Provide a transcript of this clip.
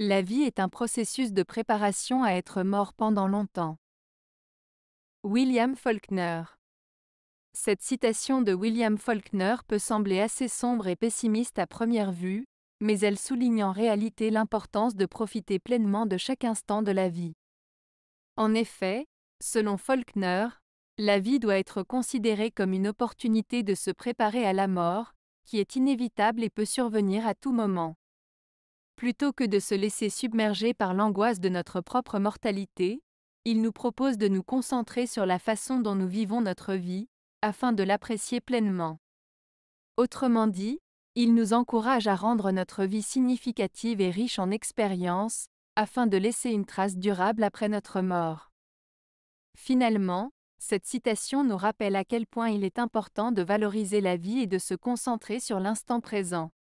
La vie est un processus de préparation à être mort pendant longtemps. William Faulkner Cette citation de William Faulkner peut sembler assez sombre et pessimiste à première vue, mais elle souligne en réalité l'importance de profiter pleinement de chaque instant de la vie. En effet, selon Faulkner, la vie doit être considérée comme une opportunité de se préparer à la mort, qui est inévitable et peut survenir à tout moment. Plutôt que de se laisser submerger par l'angoisse de notre propre mortalité, il nous propose de nous concentrer sur la façon dont nous vivons notre vie, afin de l'apprécier pleinement. Autrement dit, il nous encourage à rendre notre vie significative et riche en expériences, afin de laisser une trace durable après notre mort. Finalement, cette citation nous rappelle à quel point il est important de valoriser la vie et de se concentrer sur l'instant présent.